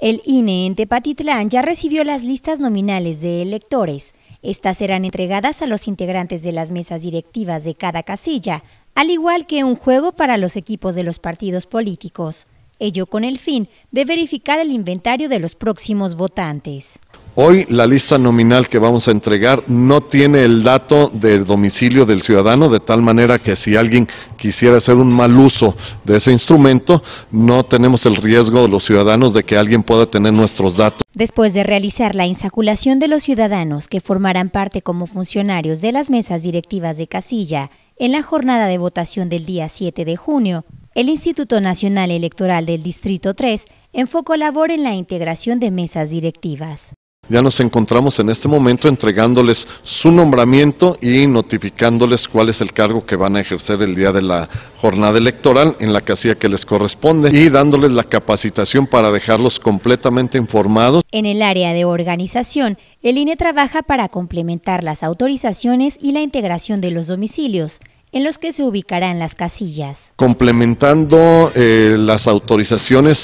El INE en Tepatitlán ya recibió las listas nominales de electores. Estas serán entregadas a los integrantes de las mesas directivas de cada casilla, al igual que un juego para los equipos de los partidos políticos, ello con el fin de verificar el inventario de los próximos votantes. Hoy la lista nominal que vamos a entregar no tiene el dato del domicilio del ciudadano, de tal manera que si alguien quisiera hacer un mal uso de ese instrumento, no tenemos el riesgo de los ciudadanos de que alguien pueda tener nuestros datos. Después de realizar la insaculación de los ciudadanos que formarán parte como funcionarios de las mesas directivas de casilla en la jornada de votación del día 7 de junio, el Instituto Nacional Electoral del Distrito 3 enfocó labor en la integración de mesas directivas ya nos encontramos en este momento entregándoles su nombramiento y notificándoles cuál es el cargo que van a ejercer el día de la jornada electoral en la casilla que les corresponde y dándoles la capacitación para dejarlos completamente informados. En el área de organización, el INE trabaja para complementar las autorizaciones y la integración de los domicilios en los que se ubicarán las casillas. Complementando eh, las autorizaciones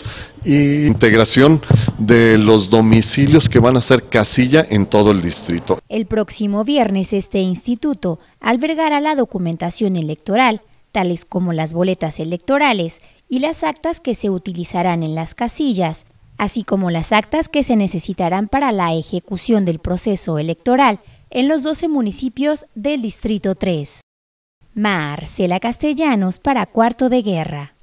e integración de los domicilios que van a ser casilla en todo el distrito. El próximo viernes este instituto albergará la documentación electoral, tales como las boletas electorales y las actas que se utilizarán en las casillas, así como las actas que se necesitarán para la ejecución del proceso electoral en los 12 municipios del Distrito 3. Marcela Castellanos para Cuarto de Guerra.